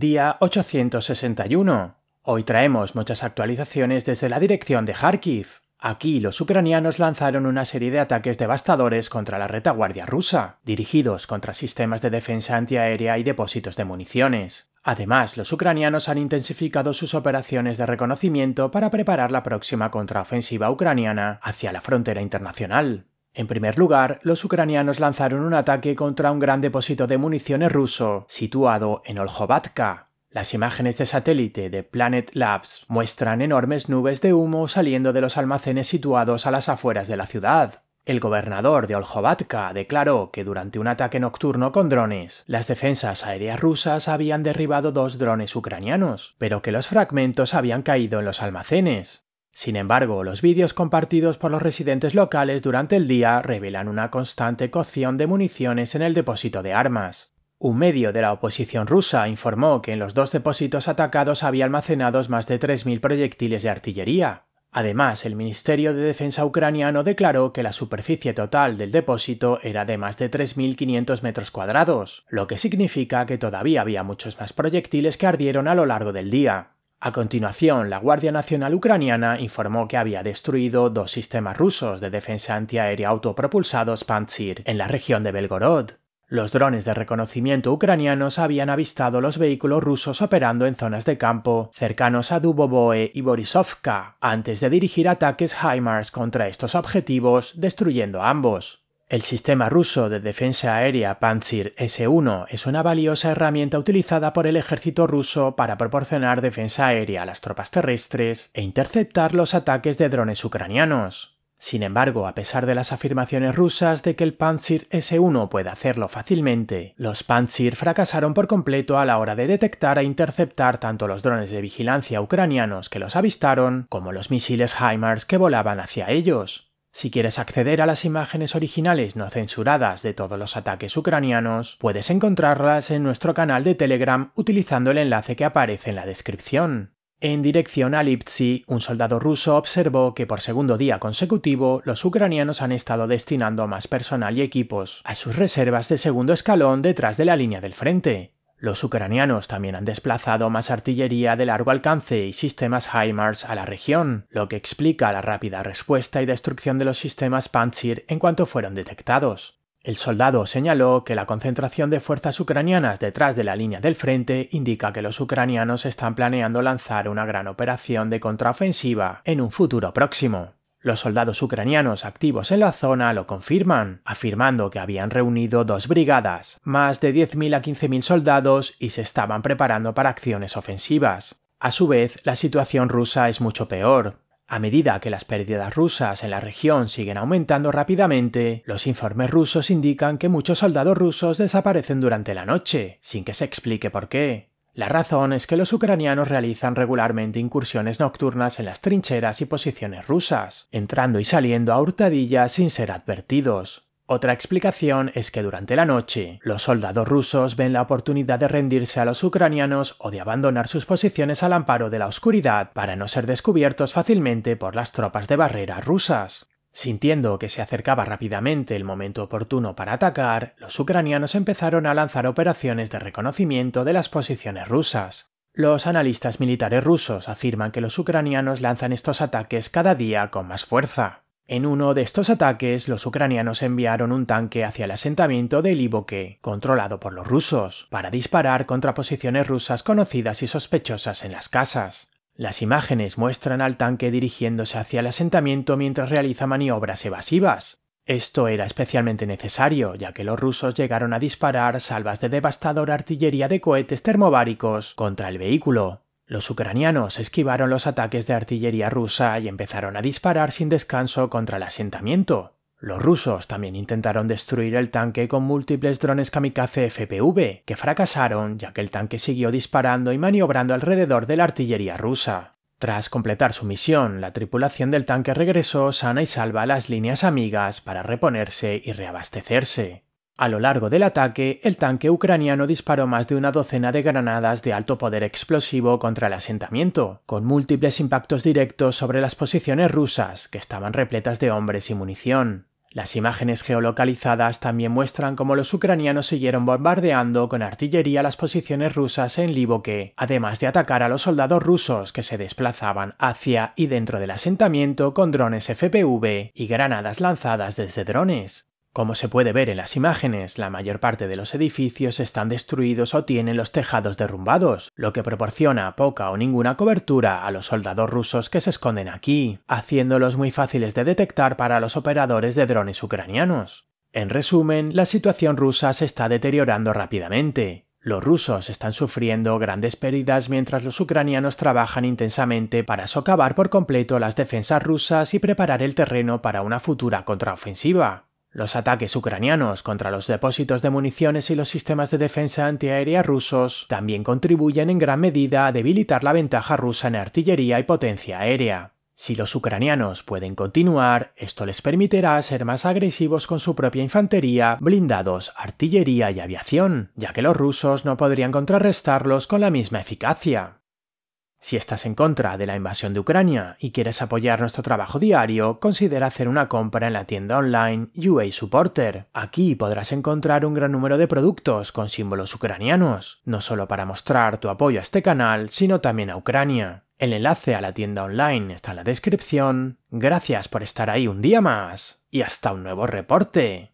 Día 861. Hoy traemos muchas actualizaciones desde la dirección de Kharkiv. Aquí los ucranianos lanzaron una serie de ataques devastadores contra la retaguardia rusa, dirigidos contra sistemas de defensa antiaérea y depósitos de municiones. Además, los ucranianos han intensificado sus operaciones de reconocimiento para preparar la próxima contraofensiva ucraniana hacia la frontera internacional. En primer lugar, los ucranianos lanzaron un ataque contra un gran depósito de municiones ruso, situado en Olhovatka. Las imágenes de satélite de Planet Labs muestran enormes nubes de humo saliendo de los almacenes situados a las afueras de la ciudad. El gobernador de Olhovatka declaró que durante un ataque nocturno con drones, las defensas aéreas rusas habían derribado dos drones ucranianos, pero que los fragmentos habían caído en los almacenes. Sin embargo, los vídeos compartidos por los residentes locales durante el día revelan una constante cocción de municiones en el depósito de armas. Un medio de la oposición rusa informó que en los dos depósitos atacados había almacenados más de 3.000 proyectiles de artillería. Además, el Ministerio de Defensa ucraniano declaró que la superficie total del depósito era de más de 3.500 metros cuadrados, lo que significa que todavía había muchos más proyectiles que ardieron a lo largo del día. A continuación, la Guardia Nacional Ucraniana informó que había destruido dos sistemas rusos de defensa antiaérea autopropulsados Pantsir en la región de Belgorod. Los drones de reconocimiento ucranianos habían avistado los vehículos rusos operando en zonas de campo cercanos a Dubovoe y Borisovka, antes de dirigir ataques HIMARS contra estos objetivos, destruyendo ambos. El sistema ruso de defensa aérea Pantsir S-1 es una valiosa herramienta utilizada por el ejército ruso para proporcionar defensa aérea a las tropas terrestres e interceptar los ataques de drones ucranianos. Sin embargo, a pesar de las afirmaciones rusas de que el Pantsir S-1 puede hacerlo fácilmente, los Pantsir fracasaron por completo a la hora de detectar e interceptar tanto los drones de vigilancia ucranianos que los avistaron como los misiles HIMARS que volaban hacia ellos. Si quieres acceder a las imágenes originales no censuradas de todos los ataques ucranianos, puedes encontrarlas en nuestro canal de Telegram utilizando el enlace que aparece en la descripción. En dirección a Lipsi, un soldado ruso observó que por segundo día consecutivo los ucranianos han estado destinando más personal y equipos a sus reservas de segundo escalón detrás de la línea del frente, los ucranianos también han desplazado más artillería de largo alcance y sistemas HIMARS a la región, lo que explica la rápida respuesta y destrucción de los sistemas Pantsir en cuanto fueron detectados. El soldado señaló que la concentración de fuerzas ucranianas detrás de la línea del frente indica que los ucranianos están planeando lanzar una gran operación de contraofensiva en un futuro próximo. Los soldados ucranianos activos en la zona lo confirman, afirmando que habían reunido dos brigadas, más de 10.000 a 15.000 soldados y se estaban preparando para acciones ofensivas. A su vez, la situación rusa es mucho peor. A medida que las pérdidas rusas en la región siguen aumentando rápidamente, los informes rusos indican que muchos soldados rusos desaparecen durante la noche, sin que se explique por qué. La razón es que los ucranianos realizan regularmente incursiones nocturnas en las trincheras y posiciones rusas, entrando y saliendo a hurtadillas sin ser advertidos. Otra explicación es que durante la noche, los soldados rusos ven la oportunidad de rendirse a los ucranianos o de abandonar sus posiciones al amparo de la oscuridad para no ser descubiertos fácilmente por las tropas de barrera rusas. Sintiendo que se acercaba rápidamente el momento oportuno para atacar, los ucranianos empezaron a lanzar operaciones de reconocimiento de las posiciones rusas. Los analistas militares rusos afirman que los ucranianos lanzan estos ataques cada día con más fuerza. En uno de estos ataques, los ucranianos enviaron un tanque hacia el asentamiento de Liboke, controlado por los rusos, para disparar contra posiciones rusas conocidas y sospechosas en las casas. Las imágenes muestran al tanque dirigiéndose hacia el asentamiento mientras realiza maniobras evasivas. Esto era especialmente necesario, ya que los rusos llegaron a disparar salvas de devastadora artillería de cohetes termobáricos contra el vehículo. Los ucranianos esquivaron los ataques de artillería rusa y empezaron a disparar sin descanso contra el asentamiento. Los rusos también intentaron destruir el tanque con múltiples drones kamikaze FPV, que fracasaron ya que el tanque siguió disparando y maniobrando alrededor de la artillería rusa. Tras completar su misión, la tripulación del tanque regresó sana y salva a las líneas amigas para reponerse y reabastecerse. A lo largo del ataque, el tanque ucraniano disparó más de una docena de granadas de alto poder explosivo contra el asentamiento, con múltiples impactos directos sobre las posiciones rusas, que estaban repletas de hombres y munición. Las imágenes geolocalizadas también muestran cómo los ucranianos siguieron bombardeando con artillería las posiciones rusas en Livoque, además de atacar a los soldados rusos que se desplazaban hacia y dentro del asentamiento con drones FPV y granadas lanzadas desde drones. Como se puede ver en las imágenes, la mayor parte de los edificios están destruidos o tienen los tejados derrumbados, lo que proporciona poca o ninguna cobertura a los soldados rusos que se esconden aquí, haciéndolos muy fáciles de detectar para los operadores de drones ucranianos. En resumen, la situación rusa se está deteriorando rápidamente. Los rusos están sufriendo grandes pérdidas mientras los ucranianos trabajan intensamente para socavar por completo las defensas rusas y preparar el terreno para una futura contraofensiva. Los ataques ucranianos contra los depósitos de municiones y los sistemas de defensa antiaérea rusos también contribuyen en gran medida a debilitar la ventaja rusa en artillería y potencia aérea. Si los ucranianos pueden continuar, esto les permitirá ser más agresivos con su propia infantería, blindados, artillería y aviación, ya que los rusos no podrían contrarrestarlos con la misma eficacia. Si estás en contra de la invasión de Ucrania y quieres apoyar nuestro trabajo diario, considera hacer una compra en la tienda online UA Supporter. Aquí podrás encontrar un gran número de productos con símbolos ucranianos, no solo para mostrar tu apoyo a este canal, sino también a Ucrania. El enlace a la tienda online está en la descripción. Gracias por estar ahí un día más y hasta un nuevo reporte.